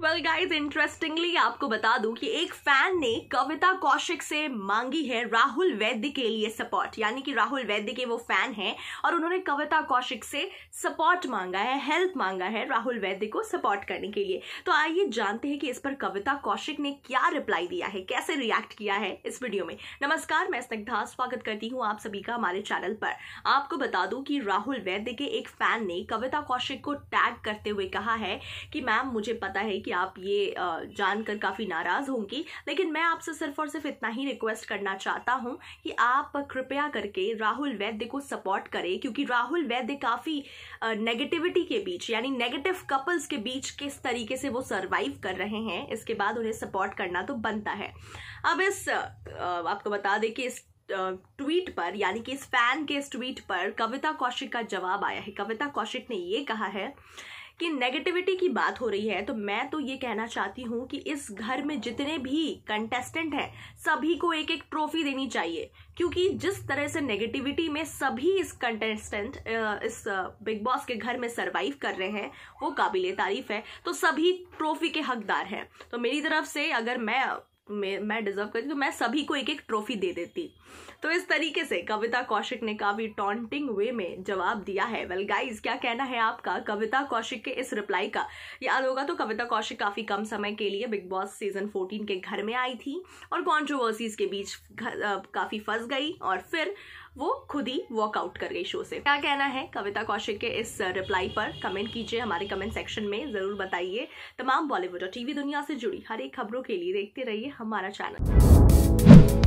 well guys interestingly आपको बता दूं कि एक फैन ने कविता कौशिक से मांगी है राहुल वैद्य के लिए सपोर्ट यानी कि राहुल वैद्य के वो फैन हैं और उन्होंने कविता कौशिक से सपोर्ट मांगा है हेल्प मांगा है राहुल वैद्य को सपोर्ट करने के लिए तो आइए जानते हैं कि इस पर कविता कौशिक ने क्या रिप्लाई दिया है कैसे रिएक्ट किया है इस वीडियो में नमस्कार मैं स्निग्धा स्वागत करती हूँ आप सभी का हमारे चैनल पर आपको बता दूं कि राहुल वैद्य के एक फैन ने कविता कौशिक को टैग करते हुए कहा है कि मैम मुझे पता है कि आप ये जानकर काफ़ी नाराज़ होंगी लेकिन मैं आपसे सिर्फ और सिर्फ इतना ही रिक्वेस्ट करना चाहता हूँ कि आप कृपया करके राहुल वैद्य को सपोर्ट करें क्योंकि राहुल वैद्य काफ़ी नेगेटिविटी के बीच यानी नेगेटिव कपल्स के बीच किस तरीके से वो सर्वाइव कर रहे हैं इसके बाद उन्हें सपोर्ट करना तो बनता है अब इस आपको बता दें कि इस ट्वीट पर यानी कि इस फैन के इस ट्वीट पर कविता कौशिक का जवाब आया है कविता कौशिक ने ये कहा है कि नेगेटिविटी की बात हो रही है तो मैं तो ये कहना चाहती हूँ कि इस घर में जितने भी कंटेस्टेंट हैं सभी को एक एक ट्रॉफी देनी चाहिए क्योंकि जिस तरह से नेगेटिविटी में सभी इस कंटेस्टेंट इस बिग बॉस के घर में सरवाइव कर रहे हैं वो काबिल तारीफ है तो सभी ट्रॉफी के हकदार हैं तो मेरी तरफ से अगर मैं मैं मैं डिजर्व करती तो मैं सभी को एक एक ट्रॉफी दे देती तो इस तरीके से कविता कौशिक ने काफी टॉन्टिंग वे में जवाब दिया है वेल well, गाइस क्या कहना है आपका कविता कौशिक के इस रिप्लाई का याद होगा तो कविता कौशिक काफी कम समय के लिए बिग बॉस सीजन 14 के घर में आई थी और कॉन्ट्रोवर्सीज के बीच काफी फंस गई और फिर वो खुद ही वॉकआउट कर गई शो से क्या कहना है कविता कौशिक के इस रिप्लाई uh, पर कमेंट कीजिए हमारे कमेंट सेक्शन में जरूर बताइए तमाम बॉलीवुड और टीवी दुनिया से जुड़ी हर एक खबरों के लिए देखते रहिए हमारा चैनल